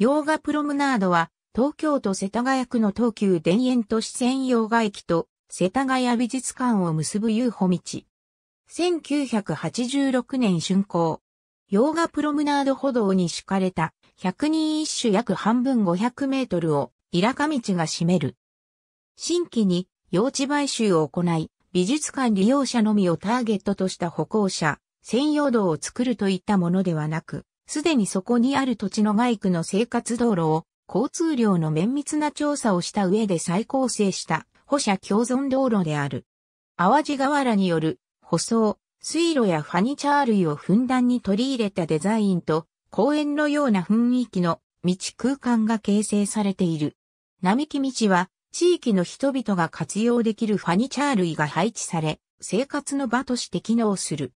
洋画プロムナードは、東京都世田谷区の東急田園都市線洋画駅と世田谷美術館を結ぶ遊歩道。1986年竣工。洋画プロムナード歩道に敷かれた100人一首約半分500メートルをイラカ道が占める。新規に用地買収を行い、美術館利用者のみをターゲットとした歩行者、専用道を作るといったものではなく、すでにそこにある土地の外区の生活道路を交通量の綿密な調査をした上で再構成した保者共存道路である。淡路河原による舗装、水路やファニチャー類をふんだんに取り入れたデザインと公園のような雰囲気の道空間が形成されている。並木道は地域の人々が活用できるファニチャー類が配置され、生活の場として機能する。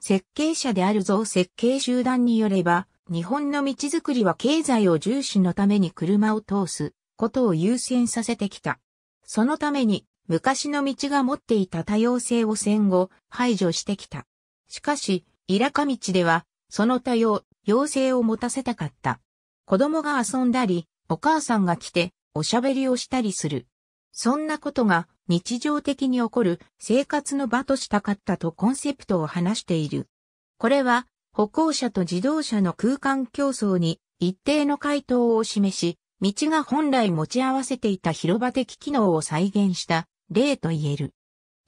設計者である造設計集団によれば、日本の道づくりは経済を重視のために車を通すことを優先させてきた。そのために昔の道が持っていた多様性を戦後排除してきた。しかし、イラカ道ではその多様、要請を持たせたかった。子供が遊んだり、お母さんが来ておしゃべりをしたりする。そんなことが日常的に起こる生活の場としたかったとコンセプトを話している。これは歩行者と自動車の空間競争に一定の回答を示し、道が本来持ち合わせていた広場的機能を再現した例と言える。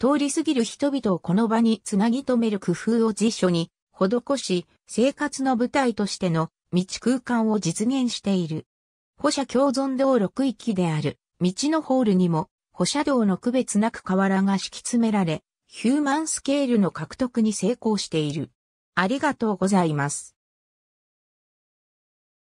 通り過ぎる人々をこの場につなぎ止める工夫を辞書に施し、生活の舞台としての道空間を実現している。歩車共存道路区域である道のホールにも歩車道の区別なく河原が敷き詰められ、ヒューマンスケールの獲得に成功している。ありがとうございます。